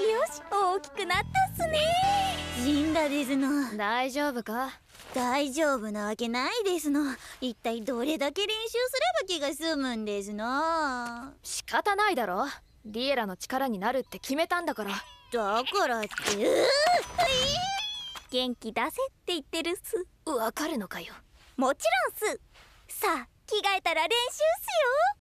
しよし大きくなったっすね死んだですの大丈夫か大丈夫なわけないですの一体どれだけ練習すれば気が済むんですの仕方ないだろリエラの力になるって決めたんだからだからってえー、元気出せって言ってるっすわかるのかよもちろんっすさあ着替えたら練習っすよ